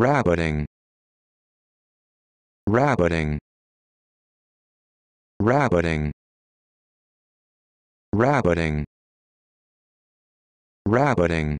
rabbiting rabbiting rabbiting rabbiting rabbiting